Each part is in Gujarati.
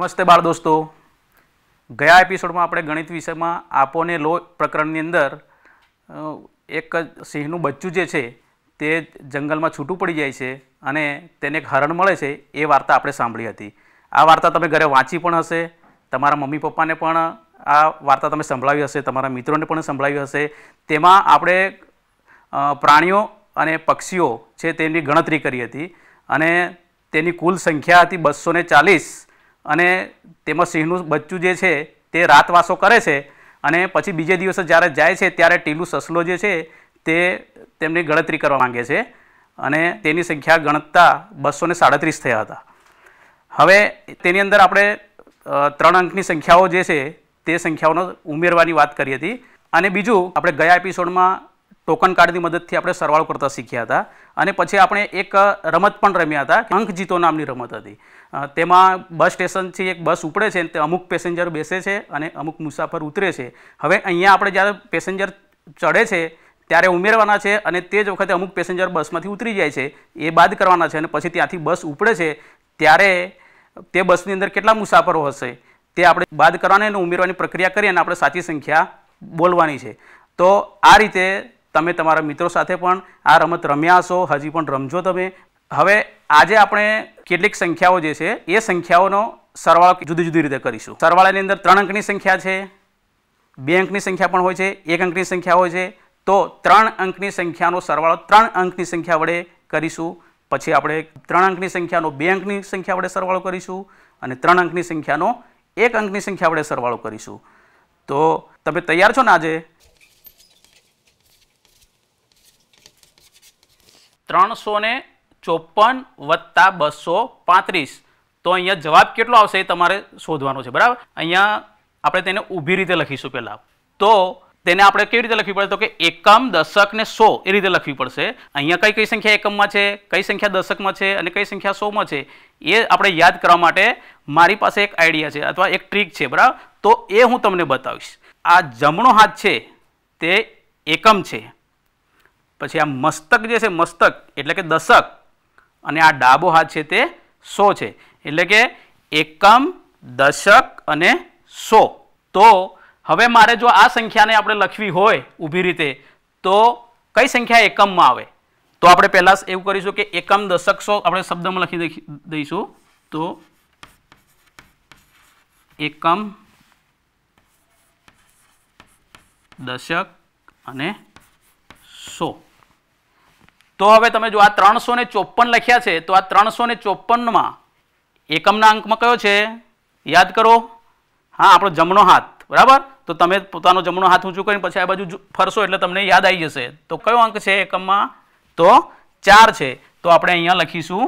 નમસ્તે બાળ દોસ્તો ગયા એપિસોડમાં આપણે ગણિત વિષયમાં આપોને લો પ્રકરણની અંદર એક સિંહનું બચ્ચું જે છે તે જંગલમાં છૂટું પડી જાય છે અને તેને એક હરણ મળે છે એ વાર્તા આપણે સાંભળી હતી આ વાર્તા તમે ઘરે વાંચી પણ હશે તમારા મમ્મી પપ્પાને પણ આ વાર્તા તમે સંભળાવી હશે તમારા મિત્રોને પણ સંભળાવી હશે તેમાં આપણે પ્રાણીઓ અને પક્ષીઓ છે તેની ગણતરી કરી હતી અને તેની કુલ સંખ્યા હતી બસો ચાલીસ અને તેમાં સિંહનું બચ્ચું જે છે તે રાતવાસો કરે છે અને પછી બીજે દિવસે જ્યારે જાય છે ત્યારે ટીલું સસલો જે છે તે તેમની ગણતરી કરવા માંગે છે અને તેની સંખ્યા ગણતા બસો ને સાડત્રીસ થયા હતા હવે તેની અંદર આપણે ત્રણ અંકની સંખ્યાઓ જે છે તે સંખ્યાઓનો ઉમેરવાની વાત કરી હતી અને બીજું આપણે ગયા એપિસોડમાં ટોકન કાર્ડની મદદથી આપણે સરવાળો કરતા શીખ્યા હતા અને પછી આપણે એક રમત પણ રમ્યા હતા અંક જીતો નામની રમત હતી તેમાં બસ સ્ટેશનથી એક બસ ઉપડે છે તે અમુક પેસેન્જર બેસે છે અને અમુક મુસાફર ઉતરે છે હવે અહીંયા આપણે જ્યારે પેસેન્જર ચડે છે ત્યારે ઉમેરવાના છે અને તે જ વખતે અમુક પેસેન્જર બસમાંથી ઉતરી જાય છે એ બાદ કરવાના છે અને પછી ત્યાંથી બસ ઉપડે છે ત્યારે તે બસની અંદર કેટલા મુસાફરો હશે તે આપણે બાદ કરવાની અને ઉમેરવાની પ્રક્રિયા કરી અને આપણે સાચી સંખ્યા બોલવાની છે તો આ રીતે તમે તમારા મિત્રો સાથે પણ આ રમત રમ્યા હશો હજી પણ રમજો તમે હવે આજે આપણે કેટલીક સંખ્યાઓ જે છે એ સંખ્યાઓનો સરવાળો જુદી જુદી રીતે કરીશું સરવાળાની અંદર ત્રણ અંકની સંખ્યા છે બે અંકની સંખ્યા પણ હોય છે એક અંકની સંખ્યા હોય છે તો ત્રણ અંકની સંખ્યાનો સરવાળો ત્રણ અંકની સંખ્યા વડે કરીશું પછી આપણે ત્રણ અંકની સંખ્યાનો બે અંકની સંખ્યા વડે સરવાળો કરીશું અને ત્રણ અંકની સંખ્યાનો એક અંકની સંખ્યા વડે સરવાળો કરીશું તો તમે તૈયાર છો ને આજે ત્રણસો ને ચોપન વત્તા બસો પાંત્રીસ તો અહીંયા જવાબ કેટલો આવશે એ તમારે શોધવાનો છે બરાબર અહીંયા આપણે તેને ઊભી રીતે લખીશું પહેલાં તો તેને આપણે કેવી રીતે લખવી પડે તો કે એકમ દશક ને સો એ રીતે લખવી પડશે અહીંયા કઈ કઈ સંખ્યા એકમમાં છે કઈ સંખ્યા દશકમાં છે અને કઈ સંખ્યા સોમાં છે એ આપણે યાદ કરવા માટે મારી પાસે એક આઈડિયા છે અથવા એક ટ્રીક છે બરાબર તો એ હું તમને બતાવીશ આ જમણો હાથ છે તે એકમ છે પછી આ મસ્તક જે છે મસ્તક એટલે કે દશક અને આ ડાબો હાથ છે તે સો છે એટલે કે એકમ દશક અને સો તો હવે મારે જો આ સંખ્યાને આપણે લખવી હોય ઊભી રીતે તો કઈ સંખ્યા એકમમાં આવે તો આપણે પહેલાં એવું કરીશું કે એકમ દશક સો આપણે શબ્દમાં લખી દઈશું તો એકમ દશક અને સો તો હવે તમે જો આ ત્રણસો ચોપ્પન લખ્યા છે તો આ ત્રણસો ને ચોપનમાં એકમના અંકમાં કયો છે યાદ કરો હા આપણો જમણો હાથ બરાબર તો તમે પોતાનો જમણો હાથ ઊંચું કરીને પછી આ બાજુ ફરશો એટલે તમને યાદ આવી જશે તો કયો અંક છે એકમમાં તો ચાર છે તો આપણે અહીંયા લખીશું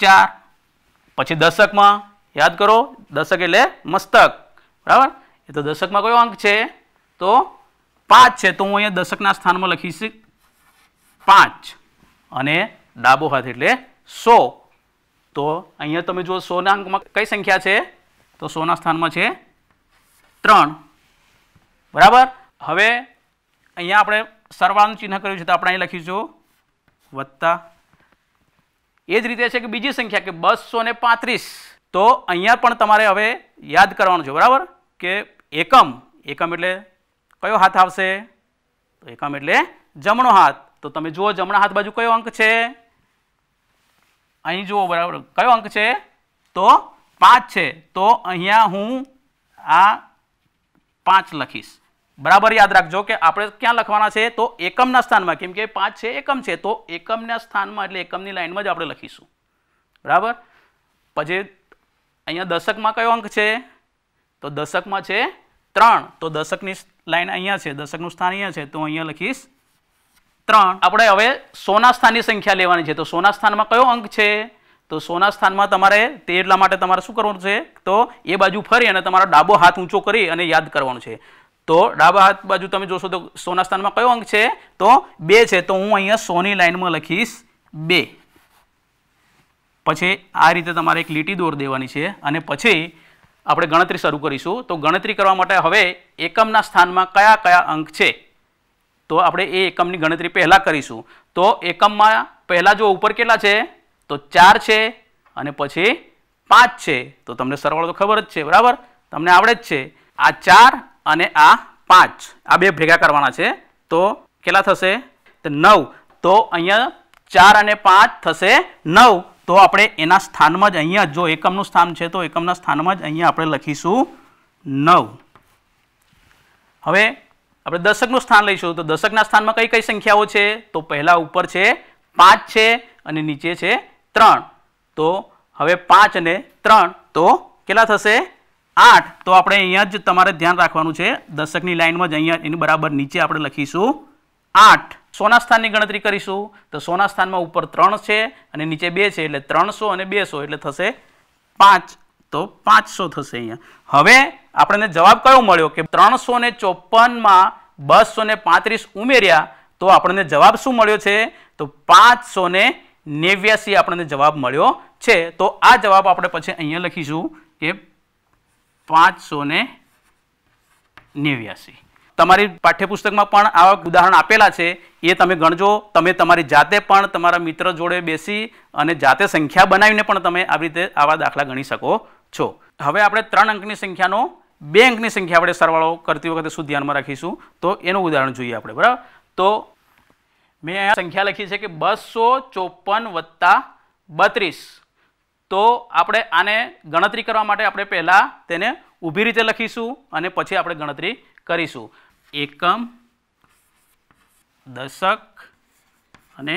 ચાર પછી દશકમાં યાદ કરો દશક એટલે મસ્તક બરાબર એ તો દશકમાં કયો અંક છે તો પાંચ છે તો હું અહીંયા દશકના સ્થાનમાં લખીશ પાંચ અને ડાબો હાથ એટલે સો તો અહીંયા તમે જુઓ સોના અંકમાં કઈ સંખ્યા છે તો સોના સ્થાનમાં છે ત્રણ બરાબર હવે અહીંયા આપણે સરવાળાનું ચિહ્ન કર્યું છે તો આપણે અહીં લખીશું વત્તા એ જ રીતે છે કે બીજી સંખ્યા કે બસો ને પાંત્રીસ તો અહીંયા પણ તમારે હવે યાદ કરવાનું છે બરાબર કે એકમ એકમ એટલે કયો હાથ આવશે તો એકમ એટલે જમણો હાથ તો તમે જુઓ જમણા હાથ બાજુ કયો અંક છે અહીં જુઓ બરાબર કયો અંક છે તો પાંચ છે તો અહીંયા હું આ પાંચ લખીશ બરાબર યાદ રાખજો કે આપણે ક્યાં લખવાના છે તો એકમના સ્થાનમાં કેમ કે પાંચ છે એકમ છે તો એકમના સ્થાનમાં એટલે એકમની લાઇનમાં જ આપણે લખીશું બરાબર પછી અહીંયા દશકમાં કયો અંક છે તો દશકમાં છે ત્રણ તો દશકની લાઇન અહીંયા છે દશકનું સ્થાન અહીંયા છે તો અહીંયા લખીશ ત્રણ આપણે હવે સોના સ્થાનની સંખ્યા લેવાની છે તો સોના સ્થાનમાં કયો અંક છે તો સોના સ્થાનમાં તમારે તે એટલા માટે તમારે શું કરવાનું છે તો એ બાજુ ફરી અને તમારો ડાબો હાથ ઊંચો કરી અને યાદ કરવાનું છે તો ડાબા હાથ બાજુ તમે જોશો તો સોના સ્થાનમાં કયો અંક છે તો બે છે તો હું અહીંયા સોની લાઇનમાં લખીશ બે પછી આ રીતે તમારે એક લીટી દોર દેવાની છે અને પછી આપણે ગણતરી શરૂ કરીશું તો ગણતરી કરવા માટે હવે એકમના સ્થાનમાં કયા કયા અંક છે તો આપણે એ એકમની ગણતરી પહેલાં કરીશું તો એકમમાં પહેલાં જો ઉપર કેટલા છે તો ચાર છે અને પછી પાંચ છે તો તમને સરવાળો તો ખબર જ છે બરાબર તમને આવડે જ છે આ ચાર અને આ પાંચ આ બે ભેગા કરવાના છે તો કેટલા થશે તો નવ તો અહીંયા ચાર અને પાંચ થશે નવ તો આપણે એના સ્થાનમાં જ અહીંયા જો એકમનું સ્થાન છે તો એકમના સ્થાનમાં જ અહીંયા આપણે લખીશું નવ હવે આપણે દશકનું સ્થાન લઈશું તો દશકના સ્થાનમાં કઈ કઈ સંખ્યાઓ છે તો પહેલાં ઉપર છે પાંચ છે અને નીચે છે ત્રણ તો હવે પાંચ અને ત્રણ તો કેટલા થશે આઠ તો આપણે અહીંયા જ તમારે ધ્યાન રાખવાનું છે દશકની લાઈનમાં જ અહીંયા એની બરાબર નીચે આપણે લખીશું આઠ સોના સ્થાનની ગણતરી કરીશું તો સોના સ્થાનમાં ઉપર ત્રણ છે અને નીચે બે છે એટલે ત્રણસો અને બેસો એટલે થશે પાંચ તો પાંચસો થશે અહીંયા હવે આપણને જવાબ કયો મળ્યો કે ત્રણસો ને ચોપનમાં બસો ને પાંત્રીસ ઉમેર્યા તો આપણને જવાબ શું મળ્યો છે તો પાંચસો ને નેવ્યાસી આપણને જવાબ મળ્યો છે તો આ જવાબ આપણે પછી અહીંયા લખીશું કે પાંચસો ને નેવ્યાસી તમારી પાઠ્યપુસ્તકમાં પણ આવા ઉદાહરણ આપેલા છે એ તમે ગણજો તમે તમારી જાતે પણ તમારા મિત્ર જોડે બેસી અને જાતે સંખ્યા બનાવીને પણ તમે આવી રીતે આવા દાખલા ગણી શકો છો હવે આપણે ત્રણ અંકની સંખ્યાનો બે અંકની સંખ્યા આપણે સરવાળો કરતી વખતે શું ધ્યાનમાં રાખીશું તો એનું ઉદાહરણ જોઈએ આપણે બરાબર તો મેં અહીંયા સંખ્યા લખી છે કે બસો ચોપન વત્તા બત્રીસ તો આપણે આને ગણતરી કરવા માટે આપણે પહેલાં તેને ઊભી રીતે લખીશું અને પછી આપણે ગણતરી કરીશું એકમ દશક અને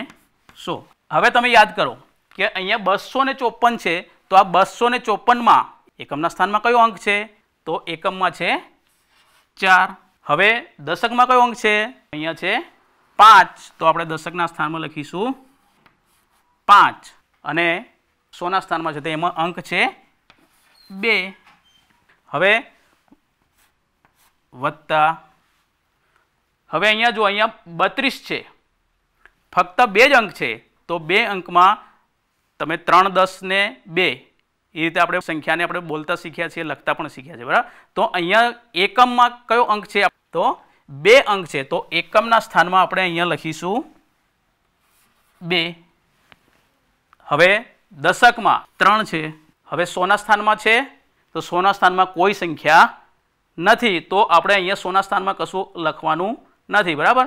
સો હવે તમે યાદ કરો કે અહીંયા બસો ને ચોપન છે તો આ બસો ને ચોપનમાં એકમના સ્થાનમાં કયો અંક છે તો એકમમાં છે ચાર હવે દશકમાં કયો અંક છે અહીંયા છે પાંચ તો આપણે દશકના સ્થાનમાં લખીશું પાંચ અને સોના સ્થાનમાં છે તો એમાં અંક છે બે હવે વત્તા હવે અહીંયા જો અહીંયા બત્રીસ છે ફક્ત બે જ અંક છે તો બે અંકમાં તમે ત્રણ દસ ને બે એ રીતે આપણે સંખ્યાને આપણે બોલતા શીખ્યા છીએ લખતા પણ શીખ્યા છે બરાબર તો અહીંયા એકમમાં કયો અંક છે તો બે અંક છે તો એકમના સ્થાનમાં આપણે અહીંયા લખીશું બે હવે દશકમાં ત્રણ છે હવે સોના સ્થાનમાં છે તો સોના સ્થાનમાં કોઈ સંખ્યા નથી તો આપણે અહીંયા સોના સ્થાનમાં કશું લખવાનું નથી બરાબર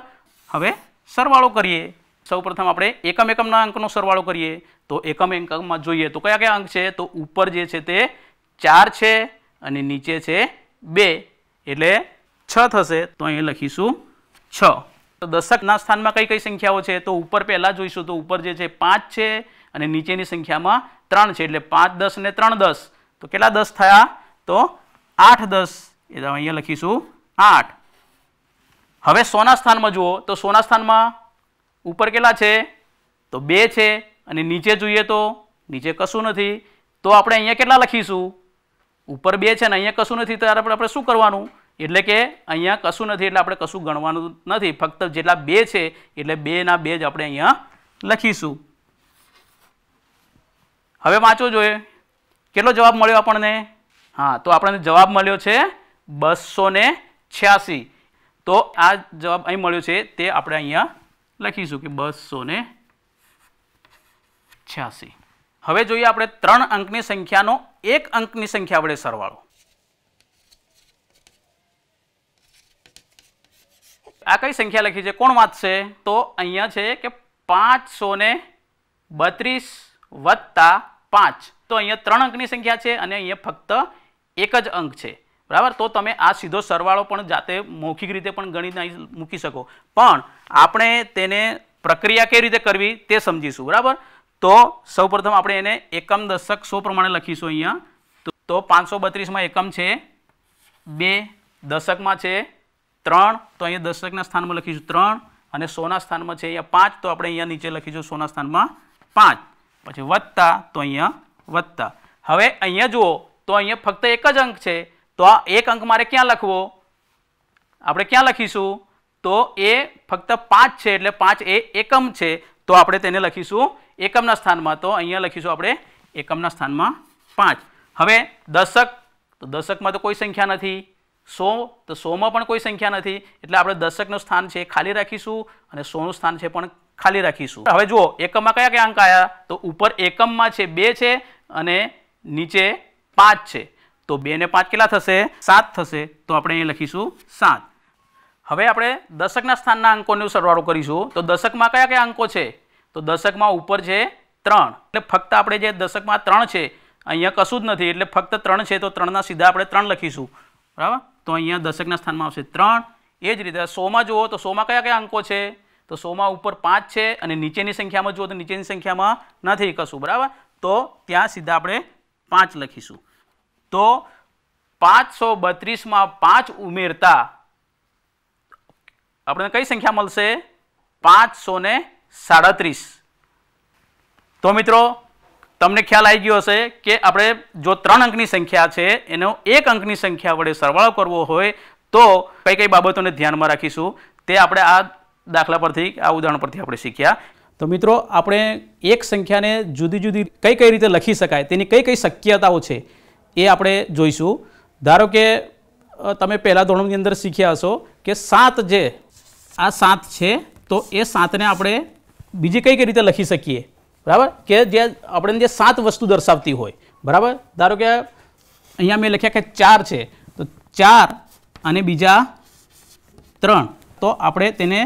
હવે સરવાળો કરીએ સૌપ્રથમ આપણે એકમ એકમના અંકનો સરવાળો કરીએ તો એકમ એકમમાં જોઈએ તો કયા કયા અંક છે તો ઉપર જે છે તે ચાર છે અને નીચે છે બે એટલે છ થશે તો અહીં લખીશું છ તો દશકના સ્થાનમાં કઈ કઈ સંખ્યાઓ છે તો ઉપર પહેલાં જોઈશું તો ઉપર જે છે પાંચ છે અને નીચેની સંખ્યામાં ત્રણ છે એટલે પાંચ દસ ને ત્રણ દસ તો કેટલા દસ થયા તો આઠ દસ એટલે અહીંયા લખીશું આઠ હવે સોના સ્થાનમાં જુઓ તો સોના સ્થાનમાં ઉપર કેટલા છે તો બે છે અને નીચે જોઈએ તો નીચે કશું નથી તો આપણે અહીંયા કેટલા લખીશું ઉપર બે છે ને અહીંયા કશું નથી ત્યારે આપણે આપણે શું કરવાનું એટલે કે અહીંયા કશું નથી એટલે આપણે કશું ગણવાનું નથી ફક્ત જેટલા બે છે એટલે બેના બે જ આપણે અહીંયા લખીશું હવે વાંચવું જોઈએ કેટલો જવાબ મળ્યો આપણને હા તો આપણને જવાબ મળ્યો છે બસો ને છ્યાસી તો આ જવાબ અહીં મળ્યો છે તે આપણે અહીંયા લખીશું કે બસો ને છ્યાસી હવે જોઈએ આપણે ત્રણ અંકની સંખ્યાનો એક અંકની સંખ્યા વડે સરવાળો આ કઈ સંખ્યા લખી છે કોણ વાંચશે તો અહીંયા છે કે પાંચસો ને બત્રીસ વત્તા પાંચ તો અહીંયા ત્રણ અંકની સંખ્યા છે અને અહીંયા ફક્ત એક જ અંક છે બરાબર તો તમે આ સીધો સરવાળો પણ જાતે મૌખિક રીતે પણ ગણિત અહીં મૂકી શકો પણ આપણે તેને પ્રક્રિયા કેવી રીતે કરવી તે સમજીશું બરાબર તો સૌપ્રથમ આપણે એને એકમ દશક સો પ્રમાણે લખીશું અહીંયા તો પાંચસો બત્રીસમાં એકમ છે બે દશકમાં છે ત્રણ તો અહીંયા દશકના સ્થાનમાં લખીશું ત્રણ અને સોના સ્થાનમાં છે અહીંયા પાંચ તો આપણે અહીંયા નીચે લખીશું સોના સ્થાનમાં પાંચ પછી વત્તા તો અહીંયા વત્તા હવે અહીંયા જુઓ તો અહીંયા ફક્ત એક જ અંક છે તો આ એક અંક મારે ક્યાં લખવો આપણે ક્યાં લખીશું તો એ ફક્ત પાંચ છે એટલે પાંચ એ એકમ છે તો આપણે તેને લખીશું એકમના સ્થાનમાં તો અહીંયા લખીશું આપણે એકમના સ્થાનમાં પાંચ હવે દશક તો દશકમાં તો કોઈ સંખ્યા નથી સો તો સોમાં પણ કોઈ સંખ્યા નથી એટલે આપણે દશકનું સ્થાન છે ખાલી રાખીશું અને સોનું સ્થાન છે પણ ખાલી રાખીશું હવે જુઓ એકમમાં કયા કયા અંક આવ્યા તો ઉપર એકમમાં છે બે છે અને નીચે પાંચ છે તો બે ને પાંચ કેટલા થશે સાત થશે તો આપણે અહીં લખીશું સાત હવે આપણે દશકના સ્થાનના અંકોનો સરવાળો કરીશું તો દશકમાં કયા કયા અંકો છે તો દશકમાં ઉપર છે ત્રણ એટલે ફક્ત આપણે જે દશકમાં ત્રણ છે અહીંયા કશું જ નથી એટલે ફક્ત ત્રણ છે તો ત્રણના સીધા આપણે ત્રણ લખીશું બરાબર તો અહીંયા દશકના સ્થાનમાં આવશે ત્રણ એ જ રીતે સોમાં જુઓ તો સોમાં કયા કયા અંકો છે તો સોમાં ઉપર પાંચ છે અને નીચેની સંખ્યામાં જુઓ તો નીચેની સંખ્યામાં નથી કશું બરાબર તો ત્યાં સીધા આપણે પાંચ લખીશું તો પાંચસો બત્રીસમાં પાંચ ઉમેરતા આપણને કઈ સંખ્યા મળશે પાંચસો ને સાડત્રીસ તો મિત્રો તમને ખ્યાલ આવી ગયો હશે કે આપણે જો ત્રણ અંકની સંખ્યા છે એનો એક અંકની સંખ્યા વડે સરવાળો કરવો હોય તો કઈ કઈ બાબતોને ધ્યાનમાં રાખીશું તે આપણે આ દાખલા પરથી આ ઉદાહરણ પરથી આપણે શીખ્યા તો મિત્રો આપણે એક સંખ્યાને જુદી જુદી કઈ કઈ રીતે લખી શકાય તેની કઈ કઈ શક્યતાઓ છે એ આપણે જોઈશું ધારો કે તમે પહેલાં ધોરણની અંદર શીખ્યા હશો કે સાત જે આ સાત છે તો એ સાતને આપણે બીજી કઈ કઈ રીતે લખી શકીએ બરાબર કે જે આપણે જે સાત વસ્તુ દર્શાવતી હોય બરાબર ધારો કે અહીંયા મેં લખ્યા કે ચાર છે તો ચાર અને બીજા ત્રણ તો આપણે તેને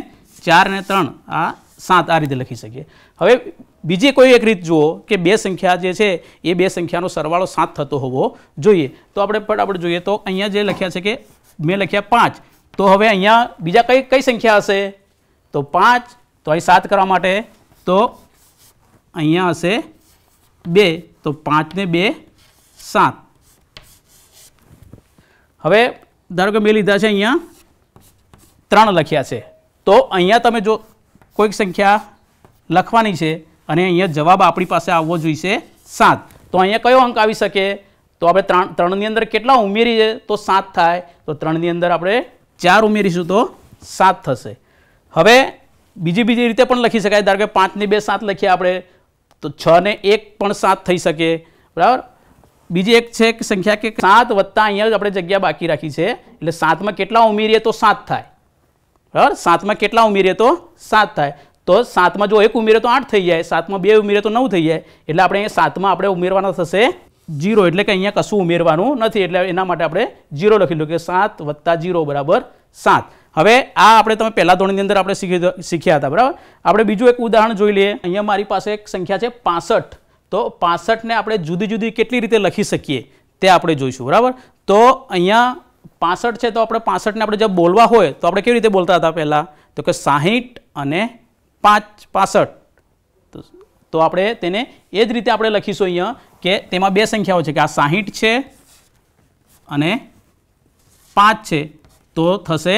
ચાર અને ત્રણ આ સાત આ રીતે લખી શકીએ હવે બીજી કોઈ એક રીત જુઓ કે બે સંખ્યા જે છે એ બે સંખ્યાનો સરવાળો સાત થતો હોવો જોઈએ તો આપણે ફટાફટ જોઈએ તો અહીંયા જે લખ્યા છે કે મેં લખ્યા પાંચ તો હવે અહીંયા બીજા કઈ કઈ સંખ્યા હશે તો પાંચ તો અહીં સાત કરવા માટે તો અહીંયા હશે બે તો પાંચને બે સાત હવે ધારો કે મેં લીધા છે અહીંયા ત્રણ લખ્યા છે તો અહીંયા તમે જો કોઈક સંખ્યા લખવાની છે અને અહીંયા જવાબ આપણી પાસે આવવો જોઈશે સાત તો અહીંયા કયો અંક આવી શકે તો આપણે ત્રણ ત્રણની અંદર કેટલા ઉમેરીએ તો સાત થાય તો ત્રણની અંદર આપણે ચાર ઉમેરીશું તો સાત થશે હવે બીજી બીજી રીતે પણ લખી શકાય ધારો કે પાંચને બે સાત લખીએ આપણે તો છ ને એક પણ સાત થઈ શકે બરાબર બીજી એક છે સંખ્યા કે સાત વત્તા અહીંયા આપણે જગ્યા બાકી રાખી છે એટલે સાતમાં કેટલા ઉમેરીએ તો સાત થાય બરાબર સાતમાં કેટલા ઉમેરીએ તો સાત થાય તો સાતમાં જો એક ઉમેરે તો આઠ થઈ જાય સાતમાં બે ઉમેરે તો નવ થઈ જાય એટલે આપણે સાતમાં આપણે ઉમેરવાના થશે જીરો એટલે કે અહીંયા કશું ઉમેરવાનું નથી એટલે એના માટે આપણે જીરો લખી લો કે સાત વત્તા જીરો બરાબર સાત હવે આ આપણે તમે પહેલા ધોરણની અંદર આપણે શીખી શીખ્યા હતા બરાબર આપણે બીજું એક ઉદાહરણ જોઈ લઈએ અહીંયા મારી પાસે એક સંખ્યા છે પાસઠ તો પાસઠને આપણે જુદી જુદી કેટલી રીતે લખી શકીએ તે આપણે જોઈશું બરાબર તો અહીંયા પાસઠ છે તો આપણે પાસઠને આપણે જબ બોલવા હોય તો આપણે કેવી રીતે બોલતા હતા પહેલાં તો કે સાહીઠ અને પાંચ પાસઠ તો આપણે તેને એ જ રીતે આપણે લખીશું અહીંયા કે તેમાં બે સંખ્યાઓ છે કે આ સાહીઠ છે અને પાંચ છે તો થશે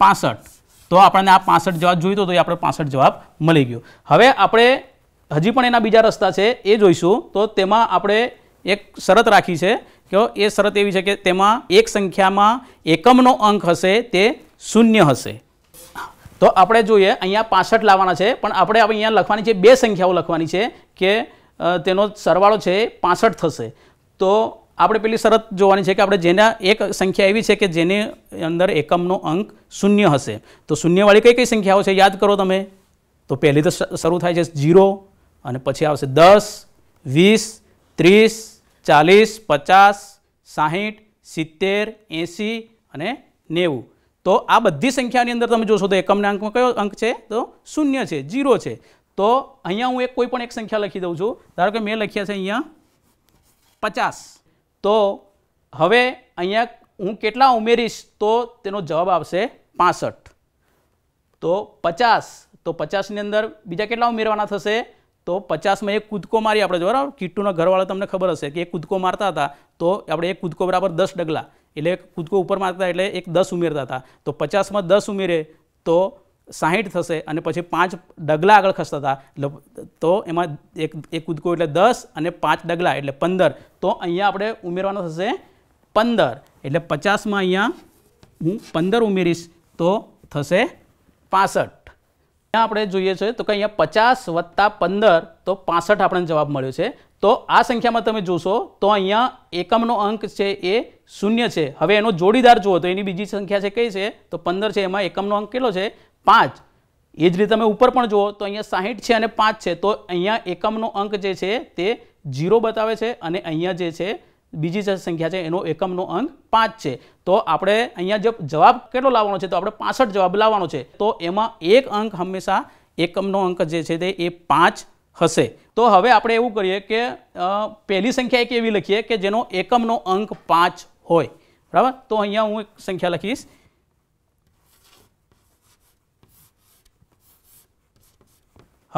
પાસઠ તો આપણને આ પાસઠ જવાબ જોઈતો તો એ આપણે પાસઠ જવાબ મળી ગયો હવે આપણે હજી પણ એના બીજા રસ્તા છે એ જોઈશું તો તેમાં આપણે એક શરત રાખી છે કે એ શરત એવી છે કે તેમાં એક સંખ્યામાં એકમનો અંક હશે તે શૂન્ય હશે તો આપણે જોઈએ અહીંયા પાસઠ લાવવાના છે પણ આપણે અહીંયા લખવાની છે બે સંખ્યાઓ લખવાની છે કે તેનો સરવાળો છે પાસઠ થશે તો આપણે પેલી શરત જોવાની છે કે આપણે જેના એક સંખ્યા એવી છે કે જેની અંદર એકમનો અંક શૂન્ય હશે તો શૂન્યવાળી કઈ કઈ સંખ્યાઓ છે યાદ કરો તમે તો પહેલી તો શરૂ થાય છે ઝીરો અને પછી આવશે દસ વીસ ત્રીસ ચાલીસ પચાસ સાહીઠ સિત્તેર એંસી અને નેવું તો આ બધી સંખ્યાની અંદર તમે જોશો તો એકમના અંકમાં કયો અંક છે તો શૂન્ય છે જીરો છે તો અહીંયા હું એક કોઈ પણ એક સંખ્યા લખી દઉં છું ધારો કે મેં લખ્યા છે અહીંયા પચાસ તો હવે અહીંયા હું કેટલા ઉમેરીશ તો તેનો જવાબ આવશે પાસઠ તો પચાસ તો પચાસની અંદર બીજા કેટલા ઉમેરવાના થશે તો પચાસમાં એક કૂદકો મારી આપણે બરાબર કિટ્ટુના ઘરવાળા તમને ખબર હશે કે એક કૂદકો મારતા હતા તો આપણે એક કૂદકો બરાબર દસ ડગલા એટલે કૂદકો ઉપર મારતા એટલે એક દસ ઉમેરતા હતા તો પચાસમાં દસ ઉમેરે તો સાહીઠ થશે અને પછી પાંચ ડગલા આગળ ખસતા હતા તો એમાં એક એક કૂદકો એટલે દસ અને પાંચ ડગલા એટલે પંદર તો અહીંયા આપણે ઉમેરવાનો થશે પંદર એટલે પચાસમાં અહીંયા હું પંદર ઉમેરીશ તો થશે પાસઠ અહીંયા આપણે જોઈએ છે તો કે અહીંયા પચાસ વત્તા પંદર તો પાસઠ આપણને જવાબ મળ્યો છે તો આ સંખ્યામાં તમે જોશો તો અહીંયા એકમનો અંક છે એ શૂન્ય છે હવે એનો જોડીદાર જુઓ તો એની બીજી સંખ્યા છે કઈ છે તો પંદર છે એમાં એકમનો અંક કેટલો છે પાંચ એ જ રીતે તમે ઉપર પણ જુઓ તો અહીંયા સાહીઠ છે અને પાંચ છે તો અહીંયા એકમનો અંક જે છે તે જીરો બતાવે છે અને અહીંયા જે છે બીજી સંખ્યા છે એનો એકમનો અંક પાંચ છે તો આપણે અહીંયા જે જવાબ કેટલો લાવવાનો છે તો આપણે પાસઠ જવાબ લાવવાનો છે તો એમાં એક અંક હંમેશા એકમનો અંક જે છે તે એ પાંચ હશે તો હવે આપણે એવું કરીએ કે પહેલી સંખ્યા એક એવી લખીએ કે જેનો એકમનો અંક પાંચ હોય બરાબર તો અહીંયા હું એક સંખ્યા લખીશ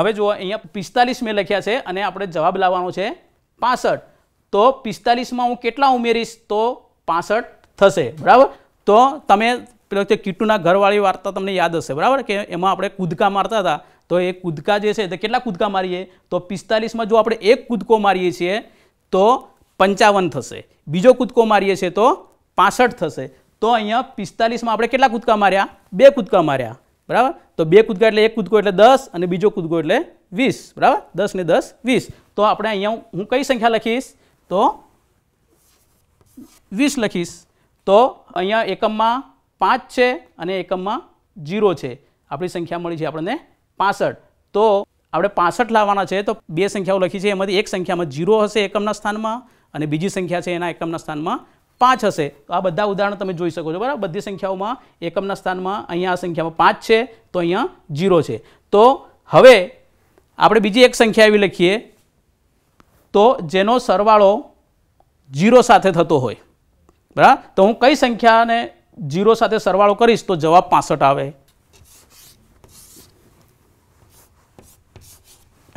હવે જુઓ અહીંયા પિસ્તાલીસ મેં લખ્યા છે અને આપણે જવાબ લાવવાનો છે પાસઠ તો પિસ્તાલીસમાં હું કેટલા ઉમેરીશ તો પાસઠ થશે બરાબર તો તમે પેલો તે કીટુના ઘરવાળી વાર્તા તમને યાદ હશે બરાબર કે એમાં આપણે કૂદકા મારતા હતા તો એ કૂદકા જે છે તે કેટલા કૂદકા મારીએ તો પિસ્તાલીસમાં જો આપણે એક કૂદકો મારીએ છીએ તો પંચાવન થશે બીજો કૂદકો મારીએ છીએ તો પાસઠ થશે તો અહીંયા પિસ્તાલીસમાં આપણે કેટલા કૂદકા માર્યા બે કૂદકા માર્યા બરાબર તો બે કૂદકા એટલે એક કૂદકો એટલે દસ અને બીજો કૂદકો એટલે વીસ બરાબર દસ ને દસ વીસ તો આપણે અહીંયા હું કઈ સંખ્યા લખીશ તો વીસ લખીશ તો અહીંયા એકમમાં પાંચ છે અને એકમમાં જીરો છે આપણી સંખ્યા મળી છે આપણને પાસઠ તો આપણે પાસઠ લાવવાના છે તો બે સંખ્યાઓ લખી છે એમાંથી એક સંખ્યામાં જીરો હશે એકમના સ્થાનમાં અને બીજી સંખ્યા છે એના એકમના સ્થાનમાં પાંચ હશે તો આ બધા ઉદાહરણ તમે જોઈ શકો છો બરાબર બધી સંખ્યાઓમાં એકમના સ્થાનમાં અહીંયા આ સંખ્યામાં પાંચ છે તો અહીંયા જીરો છે તો હવે આપણે બીજી એક સંખ્યા એવી લખીએ તો જેનો સરવાળો જીરો સાથે થતો હોય બરાબર તો હું કઈ સંખ્યાને જીરો સાથે સરવાળો કરીશ તો જવાબ પાસઠ આવે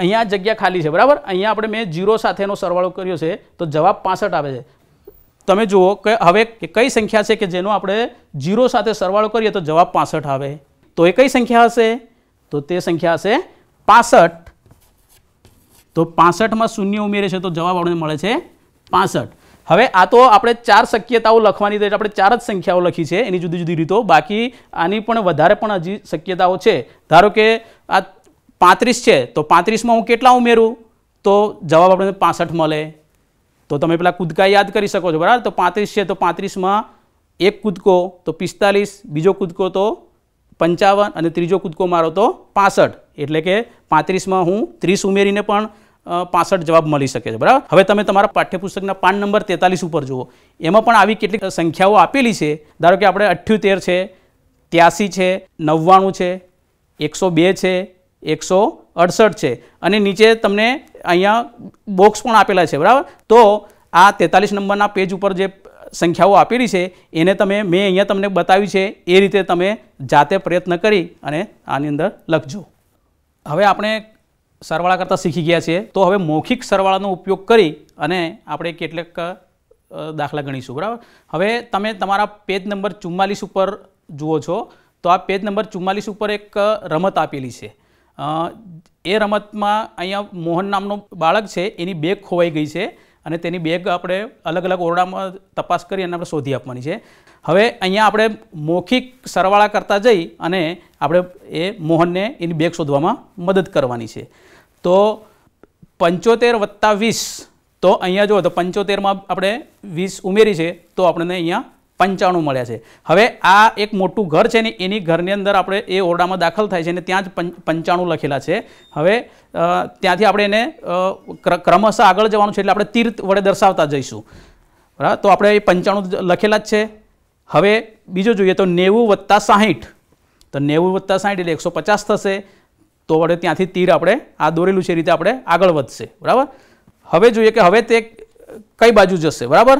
અહીંયા જગ્યા ખાલી છે બરાબર અહીંયા આપણે મેં જીરો સાથેનો સરવાળો કર્યો છે તો જવાબ પાસઠ આવે છે તમે જુઓ કે હવે કઈ સંખ્યા છે કે જેનો આપણે જીરો સાથે સરવાળો કરીએ તો જવાબ પાસઠ આવે તો એ કઈ સંખ્યા હશે તો તે સંખ્યા હશે પાસઠ તો પાસઠમાં શૂન્ય ઉમેરે છે તો જવાબ આપણને મળે છે પાસઠ હવે આ તો આપણે ચાર શક્યતાઓ લખવાની એટલે આપણે ચાર જ સંખ્યાઓ લખી છે એની જુદી જુદી રીતો બાકી આની પણ વધારે પણ હજી શક્યતાઓ છે ધારો કે આ પાંત્રીસ છે તો પાંત્રીસમાં હું કેટલા ઉમેરું તો જવાબ આપણને પાસઠ મળે તો તમે પેલા કૂદકા યાદ કરી શકો છો બરાબર તો પાંત્રીસ છે તો પાંત્રીસમાં એક કૂદકો તો પિસ્તાલીસ બીજો કૂદકો તો પંચાવન અને ત્રીજો કૂદકો મારો તો પાસઠ એટલે કે પાંત્રીસમાં હું ત્રીસ ઉમેરીને પણ પાસઠ જવાબ મળી શકે છે બરાબર હવે તમે તમારા પાઠ્યપુસ્તકના પાન નંબર તેતાલીસ ઉપર જુઓ એમાં પણ આવી કેટલીક સંખ્યાઓ આપેલી છે ધારો કે આપણે અઠ્યોતેર છે ત્યાસી છે નવ્વાણું છે એકસો બે છે એકસો અડસઠ છે અને નીચે તમને અહીંયા બોક્સ પણ આપેલા છે બરાબર તો આ તેતાલીસ નંબરના પેજ ઉપર જે સંખ્યાઓ આપેલી છે એને તમે મેં અહીંયા તમને બતાવી છે એ રીતે તમે જાતે પ્રયત્ન કરી અને આની અંદર લખજો હવે આપણે સરવાળા કરતાં શીખી ગયા છીએ તો હવે મૌખિક સરવાળાનો ઉપયોગ કરી અને આપણે કેટલાક દાખલા ગણીશું બરાબર હવે તમે તમારા પેજ નંબર ચુમ્માલીસ ઉપર જુઓ છો તો આ પેજ નંબર ચુમ્માલીસ ઉપર એક રમત આપેલી છે એ રમતમાં અહીંયા મોહન નામનો બાળક છે એની બેગ ખોવાઈ ગઈ છે અને તેની બેગ આપણે અલગ અલગ ઓરડામાં તપાસ કરી અને આપણે શોધી આપવાની છે હવે અહીંયા આપણે મૌખિક સરવાળા કરતાં જઈ અને આપણે એ મોહનને એની બેગ શોધવામાં મદદ કરવાની છે તો પંચોતેર વત્તા વીસ તો અહીંયા જુઓ તો પંચોતેરમાં આપણે વીસ ઉમેરી છે તો આપણને અહીંયા પંચાણું મળ્યા છે હવે આ એક મોટું ઘર છે ને એની ઘરની અંદર આપણે એ ઓરડામાં દાખલ થાય છે ને ત્યાં જ પંચાણું લખેલા છે હવે ત્યાંથી આપણે એને ક્રમશઃ આગળ જવાનું છે એટલે આપણે તીર્થ વડે દર્શાવતા જઈશું બરાબર તો આપણે એ પંચાણું લખેલા જ છે હવે બીજું જોઈએ તો નેવું વત્તા સાહીઠ તો નેવું વત્તા સાહીઠ એટલે એકસો પચાસ થશે તો વડે ત્યાંથી તીર આપણે આ દોરેલું છે એ રીતે આપણે આગળ વધશે બરાબર હવે જોઈએ કે હવે તે કઈ બાજુ જશે બરાબર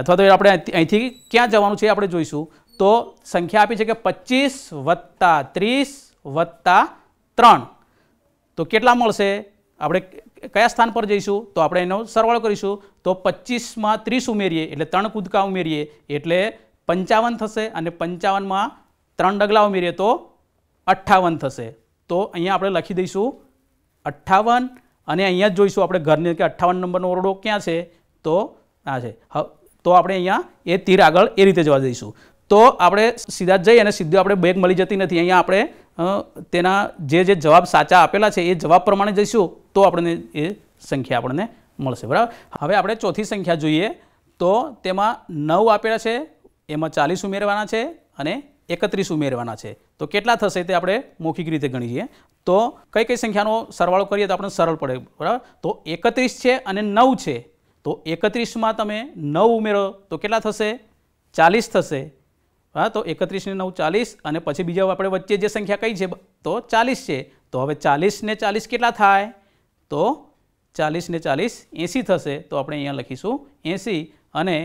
અથવા તો આપણે અહીંથી ક્યાં જવાનું છે આપણે જોઈશું તો સંખ્યા આપી છે કે પચીસ વત્તા ત્રીસ વત્તા ત્રણ તો કેટલા મળશે આપણે કયા સ્થાન પર જઈશું તો આપણે એનો સરવાળો કરીશું તો પચીસમાં ત્રીસ ઉમેરીએ એટલે ત્રણ કૂદકા ઉમેરીએ એટલે પંચાવન થશે અને પંચાવનમાં ત્રણ ડગલા ઉમેરીએ તો અઠ્ઠાવન થશે તો અહીંયા આપણે લખી દઈશું અઠ્ઠાવન અને અહીંયા જ જોઈશું આપણે ઘરની કે અઠ્ઠાવન નંબરનો ઓરડો ક્યાં છે તો આ છે હવે તો આપણે અહીંયા એ તીર આગળ એ રીતે જવા દઈશું તો આપણે સીધા જ જઈએ અને સીધું આપણે બેગ મળી જતી નથી અહીંયા આપણે તેના જે જે જવાબ સાચા આપેલા છે એ જવાબ પ્રમાણે જઈશું તો આપણને એ સંખ્યા આપણને મળશે બરાબર હવે આપણે ચોથી સંખ્યા જોઈએ તો તેમાં નવ આપેલા છે એમાં ચાલીસ ઉમેરવાના છે અને એકત્રીસ ઉમેરવાના છે તો કેટલા થશે તે આપણે મૌખિક રીતે ગણીએ તો કઈ કઈ સંખ્યાનો સરવાળો કરીએ તો આપણને સરળ પડે બરાબર તો એકત્રીસ છે અને નવ છે તો એકત્રીસમાં તમે નવ ઉમેરો તો કેટલા થશે ચાલીસ થશે હા તો એકત્રીસને નવ ચાલીસ અને પછી બીજા આપણે વચ્ચે જે સંખ્યા કઈ છે તો ચાલીસ છે તો હવે ચાલીસને ચાલીસ કેટલા થાય તો ચાલીસને ચાલીસ એંસી થશે તો આપણે અહીંયા લખીશું એંસી અને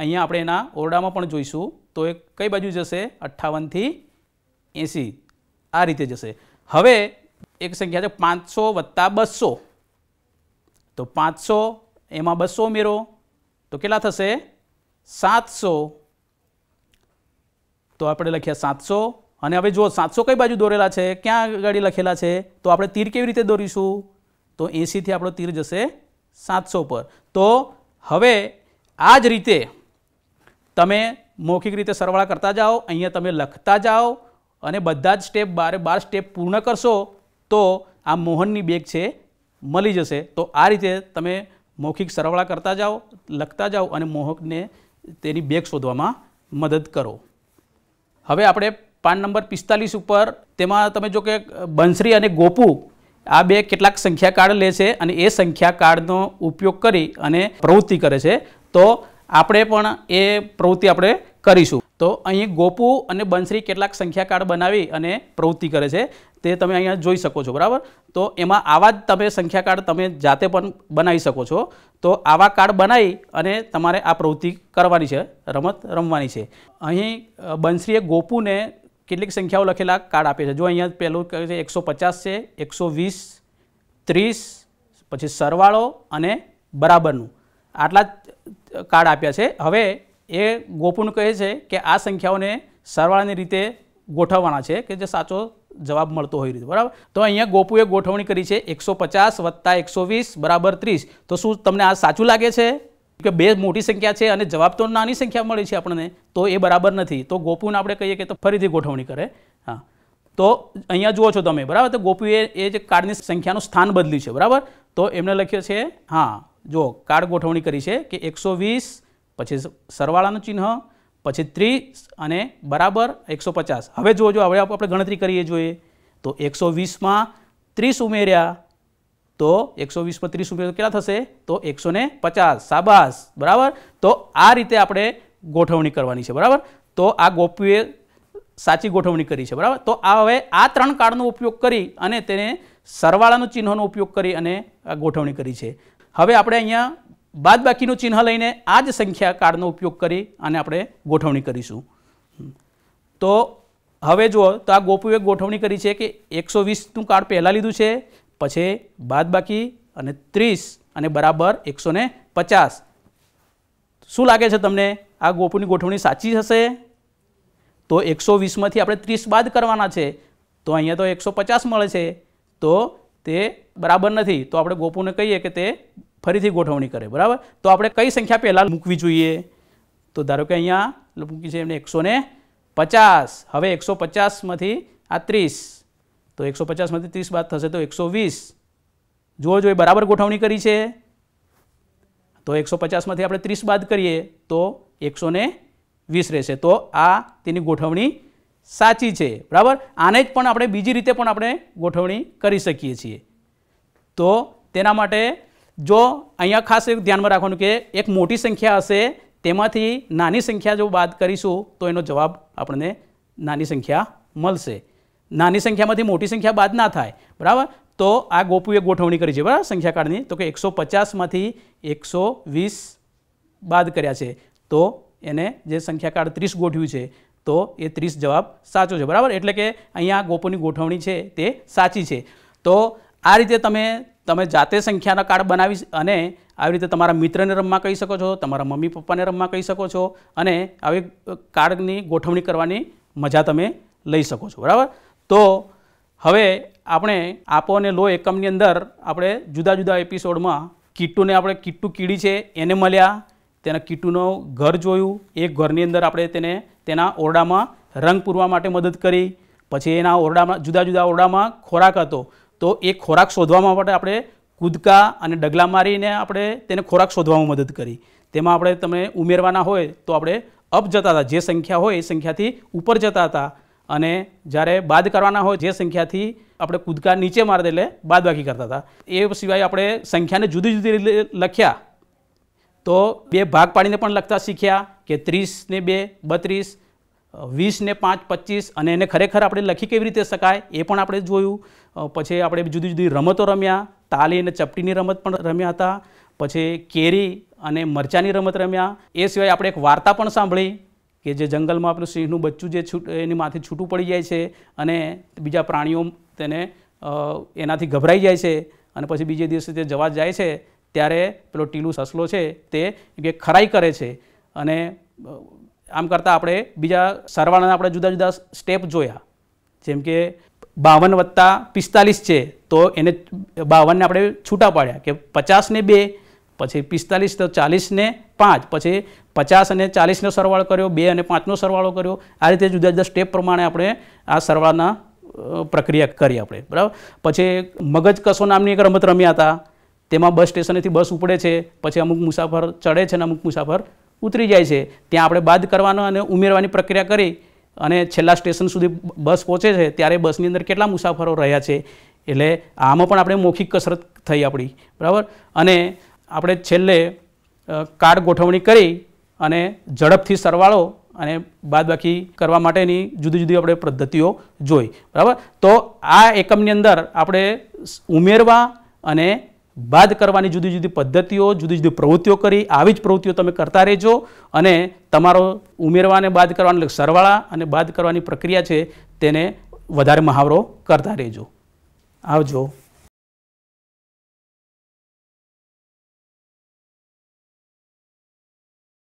અહીંયા આપણે એના ઓરડામાં પણ જોઈશું તો એ કઈ બાજુ જશે અઠ્ઠાવનથી એંસી આ રીતે જશે હવે એક સંખ્યા છે પાંચસો વત્તા બસો તો પાંચસો એમાં બસો ઉમેરો તો કેટલા થશે સાતસો તો આપણે લખ્યા સાતસો અને હવે જો સાતસો કઈ બાજુ દોરેલા છે ક્યાં ગાડી લખેલા છે તો આપણે તીર કેવી રીતે દોરીશું તો એંસીથી આપણો તીર જશે સાતસો પર તો હવે આ જ રીતે તમે મૌખિક રીતે સરવાળા કરતા જાઓ અહીંયા તમે લખતા જાઓ અને બધા જ સ્ટેપ બારે બાર સ્ટેપ પૂર્ણ કરશો તો આ મોહનની બેગ છે મળી જશે તો આ રીતે તમે મૌખિક સરવાળા કરતા જાઓ લખતા જાઓ અને મોહકને તેની બેગ શોધવામાં મદદ કરો હવે આપણે પાન નંબર પિસ્તાલીસ ઉપર તેમાં તમે જો કે બંસરી અને ગોપુ આ બે કેટલાક સંખ્યા કાર્ડ લે છે અને એ સંખ્યા કાર્ડનો ઉપયોગ કરી અને પ્રવૃત્તિ કરે છે તો આપણે પણ એ પ્રવૃત્તિ આપણે કરીશું તો અહીં ગોપુ અને બંસરી કેટલાક સંખ્યા કાર્ડ બનાવી અને પ્રવૃત્તિ કરે છે તે તમે અહીંયા જોઈ શકો છો બરાબર તો એમાં આવા જ તમે સંખ્યા કાર્ડ તમે જાતે પણ બનાવી શકો છો તો આવા કાર્ડ બનાવી અને તમારે આ પ્રવૃત્તિ કરવાની છે રમત રમવાની છે અહીં બંશ્રીએ ગોપુને કેટલીક સંખ્યાઓ લખેલા કાર્ડ આપે છે જો અહીંયા પહેલું કહે છે એકસો પચાસ છે એકસો વીસ ત્રીસ પછી સરવાળો અને બરાબરનું આટલા કાર્ડ આપ્યા છે હવે એ ગોપુન કહે છે કે આ સંખ્યાઓને સરવાળાની રીતે ગોઠવવાના છે કે જે સાચો જવાબ મળતો હોય રીતે બરાબર તો અહીંયા ગોપુએ ગોઠવણી કરી છે એકસો પચાસ વત્તા એકસો વીસ બરાબર ત્રીસ તો શું તમને આ સાચું લાગે છે કે બે મોટી સંખ્યા છે અને જવાબ તો નાની સંખ્યા મળી છે આપણને તો એ બરાબર નથી તો ગોપુને આપણે કહીએ કે તો ફરીથી ગોઠવણી કરે હા તો અહીંયા જુઓ છો તમે બરાબર તો ગોપુએ એ જે કાર્ડની સંખ્યાનું સ્થાન બદલ્યું છે બરાબર તો એમણે લખ્યો છે હા જુઓ કાર્ડ ગોઠવણી કરી છે કે એકસો વીસ પછી સરવાળાનું ચિહ્ન પછી ત્રીસ અને બરાબર એકસો પચાસ હવે જુઓ જો હવે આપણે ગણતરી કરીએ જોઈએ તો એકસો વીસમાં ત્રીસ ઉમેર્યા તો એકસો વીસમાં ત્રીસ ઉમેર્યા કેટલા થશે તો એકસો પચાસ સાબાસ બરાબર તો આ રીતે આપણે ગોઠવણી કરવાની છે બરાબર તો આ ગોપીએ સાચી ગોઠવણી કરી છે બરાબર તો આ હવે આ ત્રણ કાર્ડનો ઉપયોગ કરી અને તેને સરવાળાનું ચિહ્નનો ઉપયોગ કરી અને આ ગોઠવણી કરી છે હવે આપણે અહીંયા બાદબાકીનું ચિહ્ન લઈને આ જ સંખ્યા કાર્ડનો ઉપયોગ કરી અને આપણે ગોઠવણી કરીશું તો હવે જુઓ તો આ ગોપુએ ગોઠવણી કરી છે કે એકસો વીસનું કાર્ડ પહેલાં લીધું છે પછી બાદબાકી અને ત્રીસ અને બરાબર એકસો પચાસ શું લાગે છે તમને આ ગોપુની ગોઠવણી સાચી હશે તો એકસો વીસમાંથી આપણે ત્રીસ બાદ કરવાના છે તો અહીંયા તો એકસો પચાસ મળે છે તો તે બરાબર નથી તો આપણે ગોપુને કહીએ કે તે ફરીથી ગોઠવણી કરે બરાબર તો આપણે કઈ સંખ્યા પહેલાં મૂકવી જોઈએ તો ધારો કે અહીંયા મૂકી છે એમને એકસો ને પચાસ હવે એકસો પચાસમાંથી આ ત્રીસ તો એકસો પચાસમાંથી ત્રીસ બાદ થશે તો એકસો વીસ જુઓ જો એ બરાબર ગોઠવણી કરી છે તો એકસો પચાસમાંથી આપણે ત્રીસ બાદ કરીએ તો એકસો વીસ રહેશે તો આ તેની ગોઠવણી સાચી છે બરાબર આને જ પણ આપણે બીજી રીતે પણ આપણે ગોઠવણી કરી શકીએ છીએ તો તેના માટે જો અહીંયા ખાસ એ ધ્યાનમાં રાખવાનું કે એક મોટી સંખ્યા હશે તેમાંથી નાની સંખ્યા જો બાદ કરીશું તો એનો જવાબ આપણને નાની સંખ્યા મળશે નાની સંખ્યામાંથી મોટી સંખ્યા બાદ ના થાય બરાબર તો આ ગોપુએ ગોઠવણી કરી છે બરાબર સંખ્યાકાળની તો કે એકસો પચાસમાંથી એકસો વીસ બાદ કર્યા છે તો એને જે સંખ્યાકાળ ત્રીસ ગોઠવ્યું છે તો એ ત્રીસ જવાબ સાચો છે બરાબર એટલે કે અહીંયા ગોપુની ગોઠવણી છે તે સાચી છે તો આ રીતે તમે તમે જાતે સંખ્યાના કાર્ડ બનાવી અને આવી રીતે તમારા મિત્રને રમવા કહી શકો છો તમારા મમ્મી પપ્પાને રમવા કહી શકો છો અને આવી કાર્ડની ગોઠવણી કરવાની મજા તમે લઈ શકો છો બરાબર તો હવે આપણે આપો અને લો એકમની અંદર આપણે જુદા જુદા એપિસોડમાં કિટ્ટુને આપણે કિટ્ટુ કીડી છે એને મળ્યા તેના કિટ્ટુનો ઘર જોયું એ ઘરની અંદર આપણે તેને તેના ઓરડામાં રંગ પૂરવા માટે મદદ કરી પછી એના ઓરડામાં જુદા જુદા ઓરડામાં ખોરાક હતો તો એ ખોરાક શોધવામાં માટે આપણે કૂદકા અને ડગલા મારીને આપણે તેને ખોરાક શોધવામાં મદદ કરી તેમાં આપણે તમે ઉમેરવાના હોય તો આપણે અપ જતા હતા જે સંખ્યા હોય એ સંખ્યાથી ઉપર જતા હતા અને જ્યારે બાદ કરવાના હોય જે સંખ્યાથી આપણે કૂદકા નીચે મારતા એટલે બાદબાકી કરતા હતા એ સિવાય આપણે સંખ્યાને જુદી જુદી રીતે લખ્યા તો બે ભાગ પાડીને પણ લખતા શીખ્યા કે ત્રીસને બે બત્રીસ વીસને પાંચ પચીસ અને એને ખરેખર આપણે લખી કેવી રીતે શકાય એ પણ આપણે જોયું પછી આપણે જુદી જુદી રમતો રમ્યા તાલી અને ચપટીની રમત પણ રમ્યા હતા પછી કેરી અને મરચાની રમત રમ્યા એ સિવાય આપણે એક વાર્તા પણ સાંભળી કે જે જંગલમાં આપણું સિંહનું બચ્ચું જે છૂટ એની માથે છૂટું પડી જાય છે અને બીજા પ્રાણીઓ તેને એનાથી ગભરાઈ જાય છે અને પછી બીજે દિવસે તે જવા જાય છે ત્યારે પેલો ટીલું સસલો છે તે કે ખરાઈ કરે છે અને આમ કરતાં આપણે બીજા સરવાળાના આપણે જુદા જુદા સ્ટેપ જોયા જેમ કે બાવન વત્તા પિસ્તાલીસ છે તો એને બાવનને આપણે છૂટા પાડ્યા કે પચાસને બે પછી પિસ્તાલીસ તો ચાલીસને પાંચ પછી પચાસ અને ચાલીસનો સરવાળો કર્યો બે અને પાંચનો સરવાળો કર્યો આ રીતે જુદા જુદા સ્ટેપ પ્રમાણે આપણે આ સરવાળાના પ્રક્રિયા કરી આપણે બરાબર પછી મગજ કસો નામની એક રમત રમ્યા હતા તેમાં બસ સ્ટેશનેથી બસ ઉપડે છે પછી અમુક મુસાફર ચડે છે અને અમુક મુસાફર ઉતરી જાય છે ત્યાં આપણે બાદ કરવાનો અને ઉમેરવાની પ્રક્રિયા કરી અને છેલ્લા સ્ટેશન સુધી બસ પહોંચે છે ત્યારે બસની અંદર કેટલા મુસાફરો રહ્યા છે એટલે આમાં પણ આપણે મૌખિક કસરત થઈ આપણી બરાબર અને આપણે છેલ્લે કાર્ડ ગોઠવણી કરી અને ઝડપથી સરવાળો અને બાદબાકી કરવા માટેની જુદી જુદી આપણે પદ્ધતિઓ જોઈ બરાબર તો આ એકમની અંદર આપણે ઉમેરવા અને બાદ કરવાની જુદી જુદી પદ્ધતિઓ જુદી જુદી પ્રવૃત્તિઓ કરી આવી જ પ્રવૃત્તિઓ તમે કરતા રહેજો અને તમારો ઉમેરવા અને બાદ કરવાનો સરવાળા અને બાદ કરવાની પ્રક્રિયા છે તેને વધારે મહાવરો કરતા રહેજો આવજો